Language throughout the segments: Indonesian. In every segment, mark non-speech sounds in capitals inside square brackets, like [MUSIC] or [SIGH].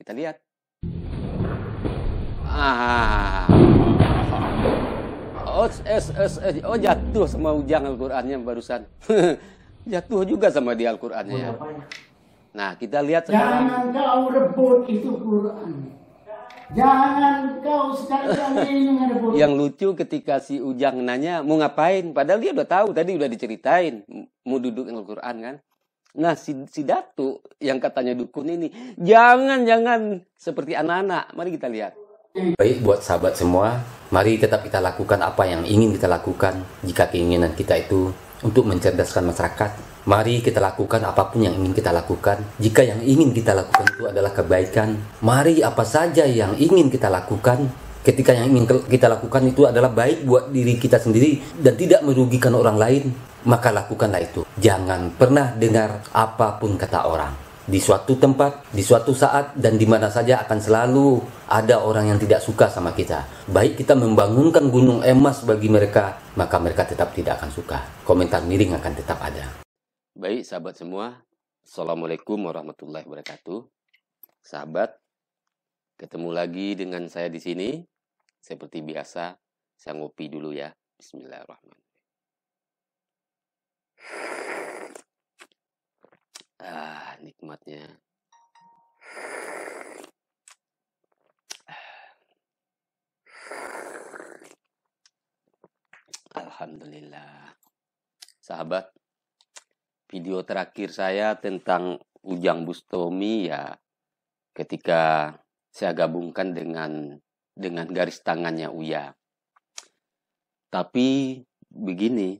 Kita lihat. Ah. Oh, es, es, es. oh jatuh sama ujang Al-Qur'annya barusan. [LAUGHS] jatuh juga sama di Al-Qur'annya ya. Nah, kita lihat sekarang. Jangan kau rebut itu Qur'an. Jangan kau sekali-kali [LAUGHS] Yang lucu ketika si Ujang nanya, mau ngapain? Padahal dia udah tahu, tadi udah diceritain. Mau duduk dengan Al-Quran kan? Nah, si, si Datu yang katanya dukun ini, jangan-jangan seperti anak-anak. Mari kita lihat. Baik buat sahabat semua, mari tetap kita lakukan apa yang ingin kita lakukan jika keinginan kita itu untuk mencerdaskan masyarakat. Mari kita lakukan apapun yang ingin kita lakukan. Jika yang ingin kita lakukan itu adalah kebaikan, mari apa saja yang ingin kita lakukan ketika yang ingin kita lakukan itu adalah baik buat diri kita sendiri dan tidak merugikan orang lain maka lakukanlah itu. Jangan pernah dengar apapun kata orang. Di suatu tempat, di suatu saat, dan di mana saja akan selalu ada orang yang tidak suka sama kita. Baik kita membangunkan gunung emas bagi mereka, maka mereka tetap tidak akan suka. Komentar miring akan tetap ada. Baik, sahabat semua. Assalamualaikum warahmatullahi wabarakatuh. Sahabat, ketemu lagi dengan saya di sini. Seperti biasa, saya ngopi dulu ya. Bismillahirrahmanirrahim. Ah, nikmatnya. Alhamdulillah. Sahabat, video terakhir saya tentang Ujang Bustomi ya ketika saya gabungkan dengan dengan garis tangannya Uya. Tapi begini,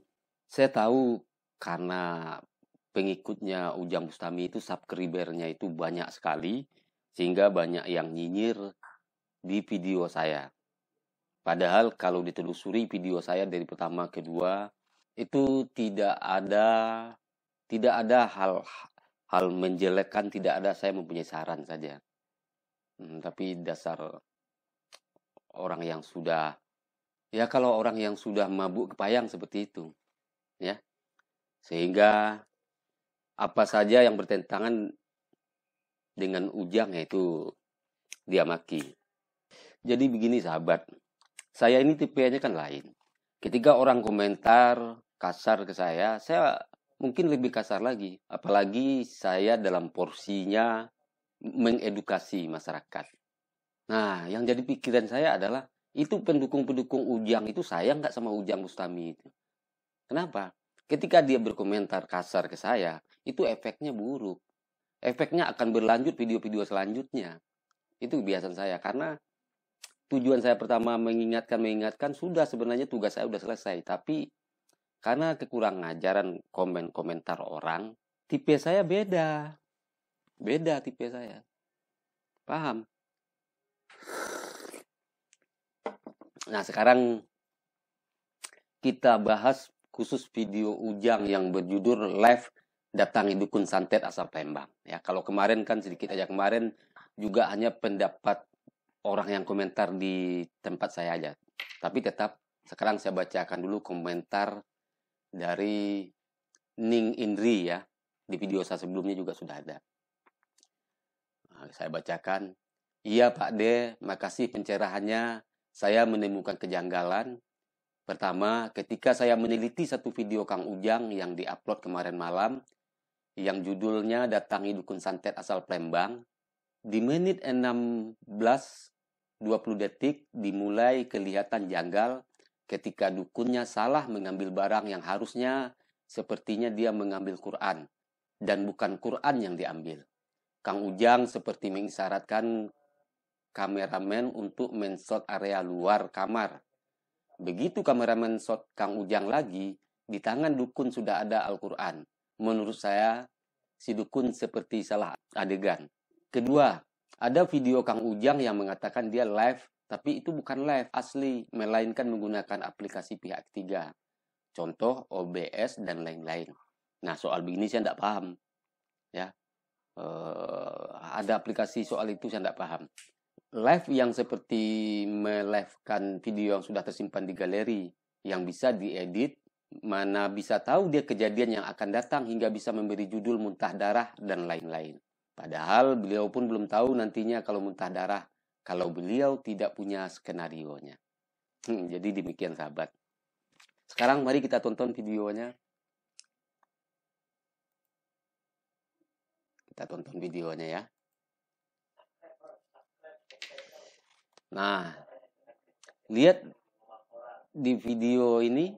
saya tahu karena pengikutnya Ujang Bustami itu subscribernya itu banyak sekali sehingga banyak yang nyinyir di video saya. Padahal kalau ditelusuri video saya dari pertama ke kedua itu tidak ada tidak ada hal hal menjelekkan tidak ada saya mempunyai saran saja. Hmm, tapi dasar orang yang sudah ya kalau orang yang sudah mabuk kepayang seperti itu ya sehingga apa saja yang bertentangan dengan ujang yaitu dia maki. Jadi begini sahabat, saya ini tipenya kan lain. Ketika orang komentar kasar ke saya, saya mungkin lebih kasar lagi. Apalagi saya dalam porsinya mengedukasi masyarakat. Nah, yang jadi pikiran saya adalah itu pendukung-pendukung Ujang itu sayang nggak sama Ujang Bustami itu. Kenapa? Ketika dia berkomentar kasar ke saya, itu efeknya buruk. Efeknya akan berlanjut video-video selanjutnya. Itu kebiasaan saya karena tujuan saya pertama mengingatkan mengingatkan sudah sebenarnya tugas saya sudah selesai, tapi karena kekurangan ajaran komen-komentar orang, tipe saya beda. Beda tipe saya. Paham? Nah, sekarang kita bahas khusus video Ujang yang berjudul live datangi dukun santet asal Palembang. Ya, kalau kemarin kan sedikit aja kemarin juga hanya pendapat orang yang komentar di tempat saya aja. Tapi tetap sekarang saya bacakan dulu komentar dari Ning Indri ya. Di video saya sebelumnya juga sudah ada. Nah, saya bacakan. Iya Pak D, makasih pencerahannya. Saya menemukan kejanggalan Pertama, ketika saya meneliti satu video Kang Ujang yang diupload kemarin malam, yang judulnya Datangi Dukun Santet Asal Plembang, di menit 16 20 detik dimulai kelihatan janggal ketika dukunnya salah mengambil barang yang harusnya sepertinya dia mengambil Quran, dan bukan Quran yang diambil. Kang Ujang seperti mengisyaratkan kameramen untuk menshot area luar kamar Begitu kameramen shot Kang Ujang lagi, di tangan dukun sudah ada Al-Quran. Menurut saya, si dukun seperti salah adegan. Kedua, ada video Kang Ujang yang mengatakan dia live, tapi itu bukan live asli, melainkan menggunakan aplikasi pihak ketiga. Contoh OBS dan lain-lain. Nah, soal begini saya tidak paham. Ya, uh, ada aplikasi soal itu saya tidak paham live yang seperti melivekan video yang sudah tersimpan di galeri yang bisa diedit mana bisa tahu dia kejadian yang akan datang hingga bisa memberi judul muntah darah dan lain-lain. Padahal beliau pun belum tahu nantinya kalau muntah darah kalau beliau tidak punya skenarionya. Hmm, jadi demikian sahabat. Sekarang mari kita tonton videonya. Kita tonton videonya ya. Nah, lihat di video ini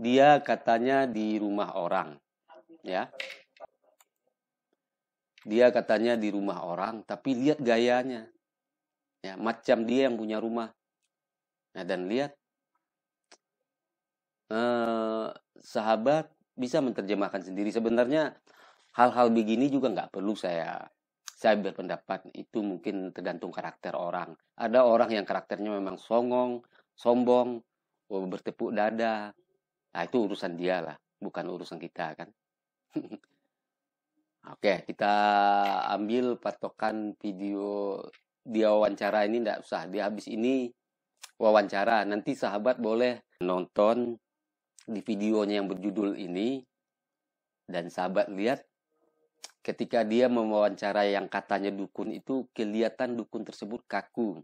dia katanya di rumah orang ya dia katanya di rumah orang tapi lihat gayanya ya macam dia yang punya rumah nah dan lihat eh, sahabat bisa menerjemahkan sendiri sebenarnya hal-hal begini juga nggak perlu saya saya berpendapat itu mungkin tergantung karakter orang. Ada orang yang karakternya memang songong, sombong, oh, bertepuk dada. Nah, itu urusan dia lah, bukan urusan kita kan. [LAUGHS] Oke, kita ambil patokan video dia wawancara ini tidak usah. Dia habis ini wawancara. Nanti sahabat boleh nonton di videonya yang berjudul ini dan sahabat lihat ketika dia mewawancara yang katanya dukun itu kelihatan dukun tersebut kaku.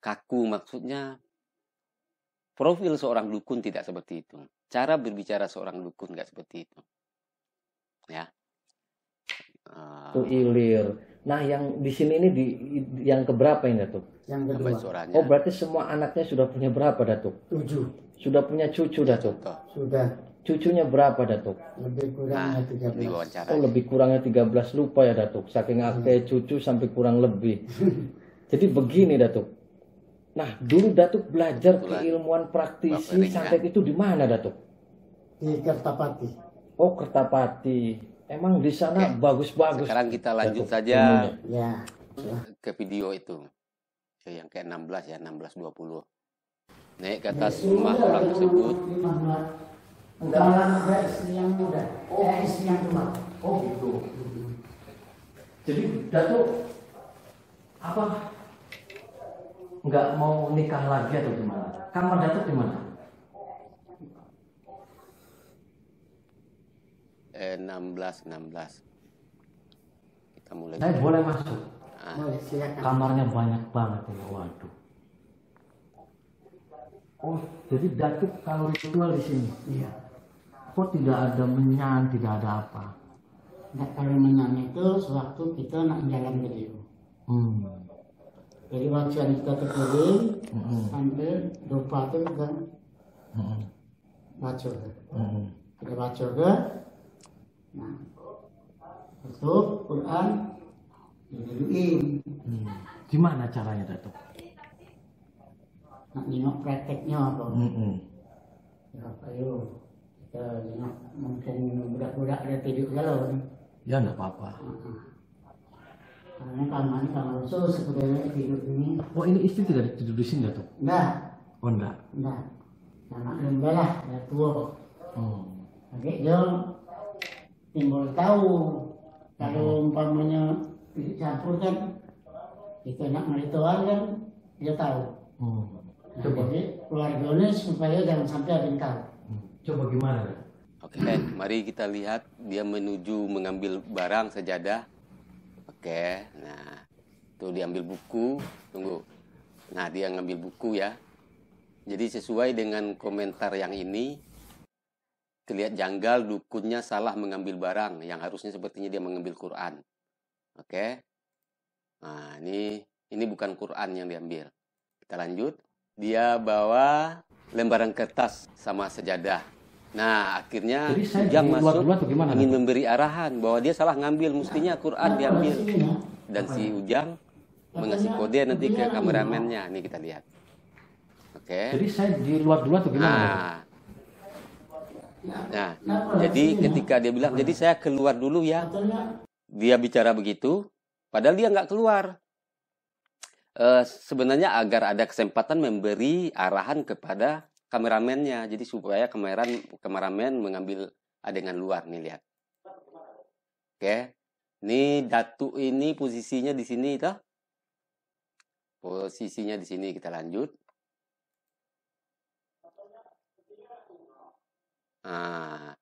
Kaku maksudnya profil seorang dukun tidak seperti itu. Cara berbicara seorang dukun nggak seperti itu. Ya. Tuh ilir. Nah, yang di sini ini di yang keberapa ini datuk? Yang kedua. Oh, berarti semua anaknya sudah punya berapa Datuk? Tujuh. Sudah punya cucu Datuk? Sudah. Cucunya berapa Datuk? Lebih kurangnya 13. Nah, oh, lebih kurangnya 13 lupa ya Datuk. Saking akte hmm. cucu sampai kurang lebih. [LAUGHS] Jadi begini Datuk. Nah, dulu Datuk belajar keilmuan praktisi santet itu di mana Datuk? Di Kertapati. Oh, Kertapati. Emang di sana bagus-bagus. Sekarang kita lanjut Datuk. saja ya. ke video itu. Yang ke 16 ya, 16.20. Naik ke atas rumah orang tersebut. Enggak. Malah muda istri yang muda. Oh, eh, istri yang tua. Oh gitu. Jadi Datuk apa nggak mau nikah lagi atau gimana? Kamar Datuk di mana? Eh, 16 16 kita mulai saya boleh masuk ah. kamarnya banyak banget ya waduh oh jadi datuk kalau ritual di sini iya takut, tidak ada menyan, tidak ada apa. Nah, kalau menyan itu sewaktu kita nak jalan dia. Hmm. Jadi wajan kita terkeliling hmm. sampai lupa itu kan hmm. baca hmm. Kita baca ke. Nah, tutup Quran didudukin. Hmm. Gimana caranya Datuk? Nak nengok prakteknya apa? Hmm. Ya, ayo ya, mungkin budak-budak dia tidur galau ya nggak apa-apa karena ini kamar khusus sebetulnya tidur ini oh ini istri tidak tidur di sini ya, tuh enggak oh enggak enggak anak lembah lah ya tua oh oke jom timbul tahu kalau oh. umpamanya campur kan itu nak merituan kan dia tahu oh. Nah, jadi keluarganya supaya jangan sampai ada yang tahu Coba gimana? Oke, okay, mari kita lihat dia menuju mengambil barang sajadah. Oke, okay, nah tuh diambil buku, tunggu. Nah dia ngambil buku ya. Jadi sesuai dengan komentar yang ini, terlihat janggal dukunnya salah mengambil barang yang harusnya sepertinya dia mengambil Quran. Oke, okay. nah ini ini bukan Quran yang diambil. Kita lanjut. Dia bawa lembaran kertas sama sejadah Nah, akhirnya yang masuk luar -luar ingin memberi arahan bahwa dia salah ngambil, mestinya nah, Quran nah, diambil. Nah, Dan si Ujang mengasih kode nanti ke kameramennya. Nih kita lihat. Oke. Okay. Jadi saya di luar dulu atau gimana? Nah, Nah, jadi ketika dia bilang, jadi saya keluar dulu ya. Dia bicara begitu, padahal dia nggak keluar. E, sebenarnya agar ada kesempatan memberi arahan kepada kameramennya jadi supaya kameran kameramen mengambil adegan luar nih lihat oke ini datu ini posisinya di sini itu posisinya di sini kita lanjut Ah,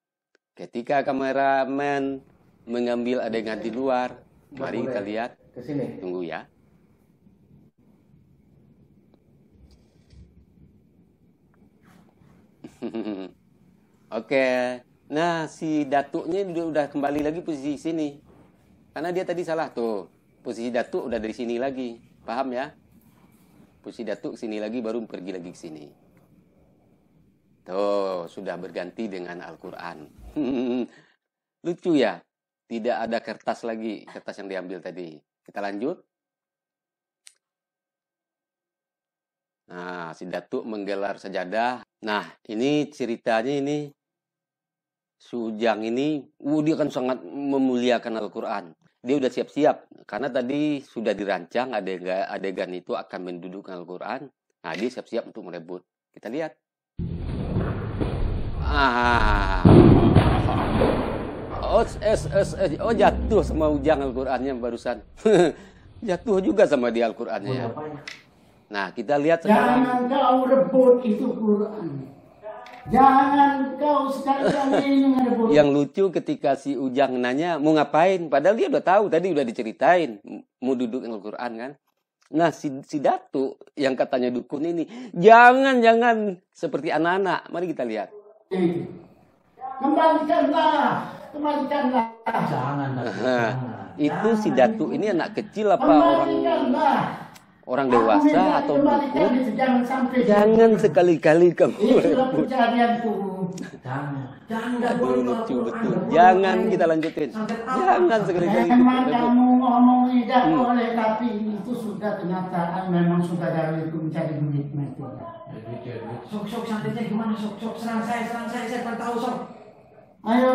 ketika kameramen mengambil adegan di luar mari kita lihat tunggu ya [LAUGHS] Oke. Nah, si datuknya udah kembali lagi posisi sini. Karena dia tadi salah tuh. Posisi datuk udah dari sini lagi. Paham ya? Posisi datuk sini lagi baru pergi lagi ke sini. Tuh, sudah berganti dengan Al-Qur'an. [LAUGHS] Lucu ya? Tidak ada kertas lagi, kertas yang diambil tadi. Kita lanjut. Nah, si Datuk menggelar sajadah. Nah, ini ceritanya ini Sujang ini, uh, dia kan sangat memuliakan Al-Quran. Dia sudah siap-siap, karena tadi sudah dirancang adegan, adegan itu akan mendudukkan Al-Quran. Nah, dia siap-siap untuk merebut. Kita lihat. Ah. Oh, es, es, es. oh jatuh sama Ujang Al-Qurannya barusan. [LAUGHS] jatuh juga sama dia Al-Qurannya ya. Nah, kita lihat sekarang. Jangan kau rebut itu Quran. Jangan kau sekali [LAUGHS] Yang lucu ketika si Ujang nanya, mau ngapain? Padahal dia udah tahu, tadi udah diceritain. Mau duduk dengan quran kan? Nah, si, si Datu yang katanya dukun ini, jangan, jangan. Seperti anak-anak. Mari kita lihat. Kembalikanlah, kembalikanlah. Jangan, jangan. Itu si Datu ini anak kecil apa orang? orang dewasa atau dukun jangan sekali-kali kamu rebut lucu betul jangan kita lanjutin jangan sekali-kali memang kamu ngomong tidak hmm. boleh tapi itu sudah kenyataan memang sudah dari itu mencari duit sok sok santai gimana sok sok serang saya serang saya saya tahu sok ayo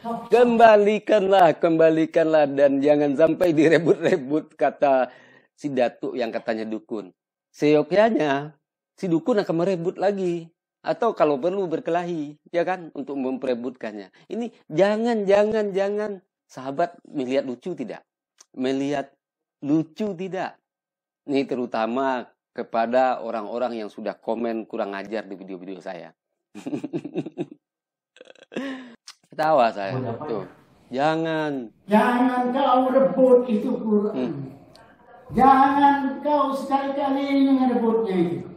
Kembalikanlah, kembalikanlah dan jangan sampai direbut-rebut kata si datuk yang katanya dukun. seyoknya si dukun akan merebut lagi atau kalau perlu berkelahi ya kan untuk memperebutkannya ini jangan jangan jangan sahabat melihat lucu tidak melihat lucu tidak ini terutama kepada orang-orang yang sudah komen kurang ajar di video-video saya [LAUGHS] ketawa saya tuh jangan jangan kau rebut itu Quran hmm. Jangan kau sekali-kali merebutnya itu.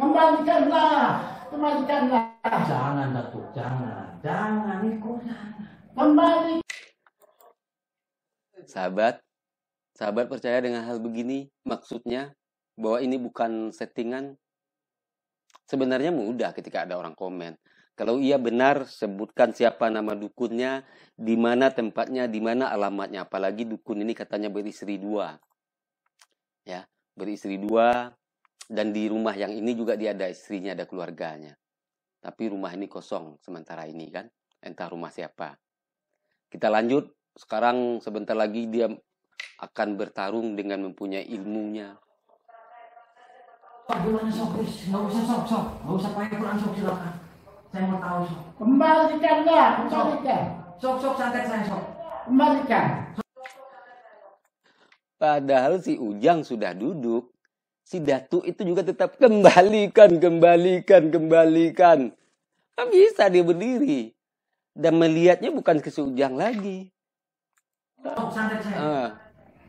Kembalikanlah, kembalikanlah. Jangan datuk, jangan, jangan Niko, jangan. Kembali. Sahabat, sahabat percaya dengan hal begini. Maksudnya bahwa ini bukan settingan. Sebenarnya mudah ketika ada orang komen. Kalau ia benar, sebutkan siapa nama dukunnya, di mana tempatnya, di mana alamatnya. Apalagi dukun ini katanya beristri dua ya beristri dua dan di rumah yang ini juga dia ada istrinya ada keluarganya tapi rumah ini kosong sementara ini kan entah rumah siapa kita lanjut sekarang sebentar lagi dia akan bertarung dengan mempunyai ilmunya nggak usah sok sok nggak usah pakai Quran sok silakan saya mau tahu sok kembalikan ya kembalikan sok sok santet saya sok kembalikan Padahal si Ujang sudah duduk. Si Datu itu juga tetap kembalikan, kembalikan, kembalikan. Kan bisa dia berdiri. Dan melihatnya bukan ke si Ujang lagi. Oh, Sangkat-sangkat ah.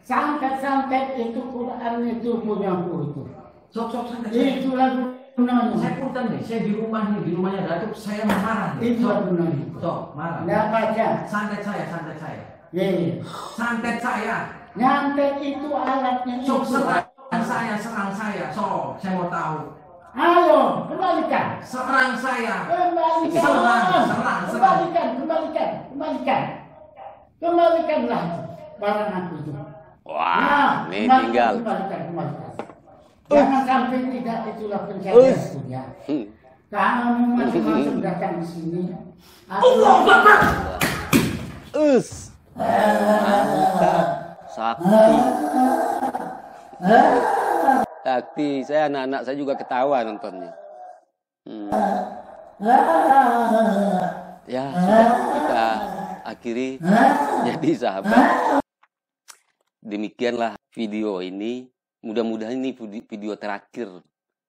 Santet-santet itu Quran itu punya aku itu. Sok sok santet. Itu lagu gunanya. Saya punten nih, saya di rumah nih, di rumahnya Datuk, saya marah nih. Itu gunanya. Sok, marah. Enggak baca. Sangkat saya, sangkat saya. Iya. iya. Sangkat saya. Nyantai itu alatnya Sok serang saya, serang saya So, saya mau tahu Ayo, kembalikan Serang saya Kembalikan Serang, serang, serang. Kembalikan, kembalikan, kembalikan Kembalikanlah barang aku itu Wah, nah, ini kembalikan, tinggal Kembalikan, kembalikan Jangan sampai tidak itulah pencarian ya. hmm. Kamu masing-masing hmm. datang di sini Allah, Allah. Us. Mantap sakti sakti saya anak-anak saya juga ketawa nontonnya hmm. ya sudah kita akhiri jadi sahabat demikianlah video ini mudah-mudahan ini video terakhir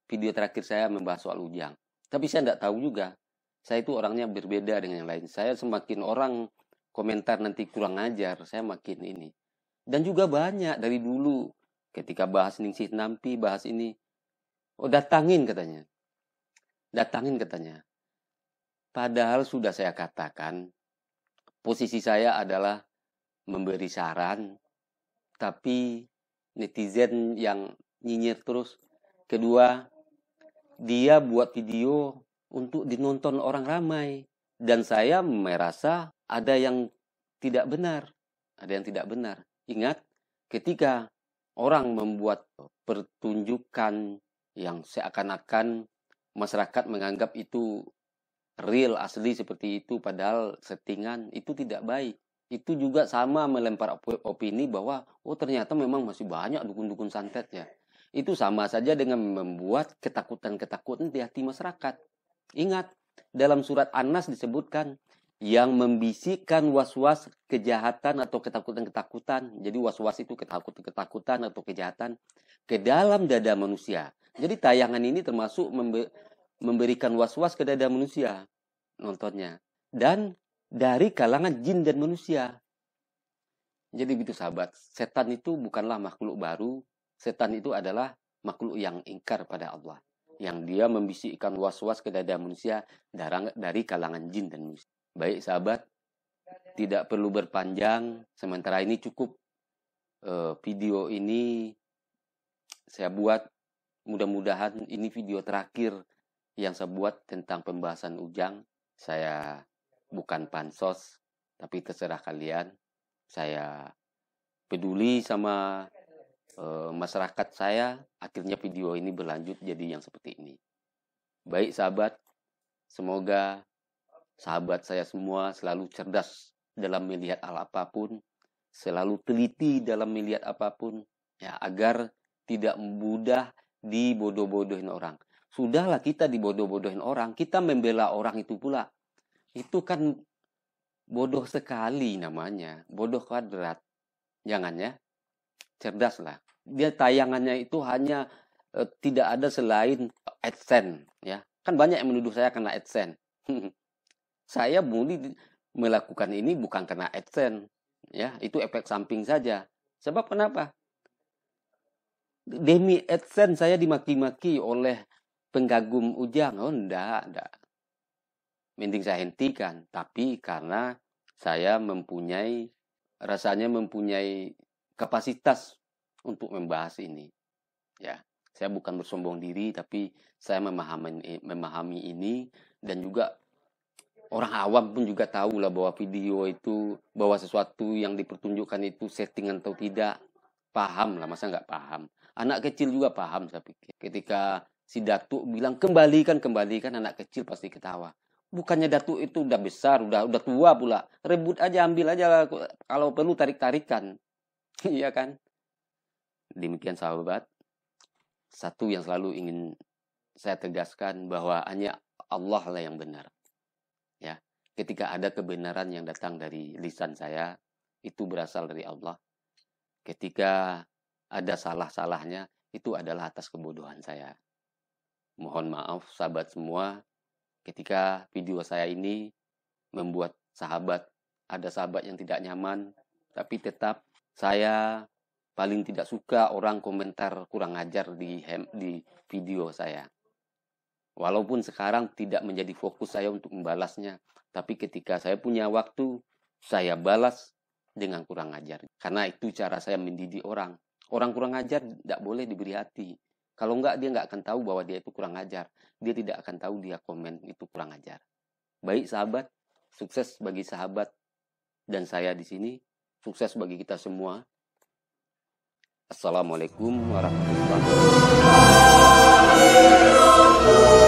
video terakhir saya membahas soal ujang tapi saya tidak tahu juga saya itu orangnya berbeda dengan yang lain saya semakin orang komentar nanti kurang ajar saya makin ini dan juga banyak dari dulu. Ketika bahas Ningsih Nampi, bahas ini. Oh datangin katanya. Datangin katanya. Padahal sudah saya katakan. Posisi saya adalah memberi saran. Tapi netizen yang nyinyir terus. Kedua, dia buat video untuk dinonton orang ramai. Dan saya merasa ada yang tidak benar. Ada yang tidak benar. Ingat, ketika orang membuat pertunjukan yang seakan-akan masyarakat menganggap itu real asli seperti itu padahal settingan itu tidak baik itu juga sama melempar opini bahwa oh ternyata memang masih banyak dukun-dukun santet ya itu sama saja dengan membuat ketakutan-ketakutan di hati masyarakat ingat dalam surat Anas disebutkan yang membisikkan was-was kejahatan atau ketakutan-ketakutan. Jadi was-was itu ketakutan-ketakutan atau kejahatan ke dalam dada manusia. Jadi tayangan ini termasuk memberikan was-was ke dada manusia nontonnya. Dan dari kalangan jin dan manusia. Jadi begitu sahabat, setan itu bukanlah makhluk baru. Setan itu adalah makhluk yang ingkar pada Allah. Yang dia membisikkan was-was ke dada manusia dari kalangan jin dan manusia. Baik sahabat, tidak perlu berpanjang. Sementara ini cukup eh, video ini saya buat. Mudah-mudahan ini video terakhir yang saya buat tentang pembahasan Ujang. Saya bukan pansos, tapi terserah kalian. Saya peduli sama eh, masyarakat saya. Akhirnya video ini berlanjut jadi yang seperti ini. Baik sahabat, semoga Sahabat saya semua selalu cerdas dalam melihat hal apapun, selalu teliti dalam melihat apapun, ya agar tidak mudah dibodoh-bodohin orang. Sudahlah kita dibodoh-bodohin orang, kita membela orang itu pula. Itu kan bodoh sekali namanya, bodoh kuadrat. Jangan ya, cerdaslah. Dia tayangannya itu hanya eh, tidak ada selain AdSense ya. Kan banyak yang menuduh saya karena AdSense. [LAUGHS] Saya Budi melakukan ini bukan karena AdSense, ya, itu efek samping saja. Sebab kenapa? Demi AdSense saya dimaki-maki oleh penggagum Ujang. Oh, enggak, enggak. Mending saya hentikan, tapi karena saya mempunyai rasanya mempunyai kapasitas untuk membahas ini. Ya, saya bukan bersombong diri tapi saya memahami memahami ini dan juga orang awam pun juga tahu lah bahwa video itu bahwa sesuatu yang dipertunjukkan itu settingan atau tidak paham lah masa nggak paham anak kecil juga paham saya pikir ketika si datuk bilang kembalikan kembalikan anak kecil pasti ketawa bukannya datuk itu udah besar udah udah tua pula rebut aja ambil aja lah, kalau perlu tarik tarikan [LAUGHS] iya kan demikian sahabat satu yang selalu ingin saya tegaskan bahwa hanya Allah lah yang benar ketika ada kebenaran yang datang dari lisan saya itu berasal dari Allah ketika ada salah-salahnya itu adalah atas kebodohan saya mohon maaf sahabat semua ketika video saya ini membuat sahabat ada sahabat yang tidak nyaman tapi tetap saya paling tidak suka orang komentar kurang ajar di di video saya Walaupun sekarang tidak menjadi fokus saya untuk membalasnya, tapi ketika saya punya waktu, saya balas dengan kurang ajar. Karena itu cara saya mendidik orang. Orang kurang ajar tidak boleh diberi hati. Kalau enggak, dia enggak akan tahu bahwa dia itu kurang ajar. Dia tidak akan tahu dia komen itu kurang ajar. Baik sahabat, sukses bagi sahabat dan saya di sini. Sukses bagi kita semua. Assalamualaikum warahmatullahi wabarakatuh.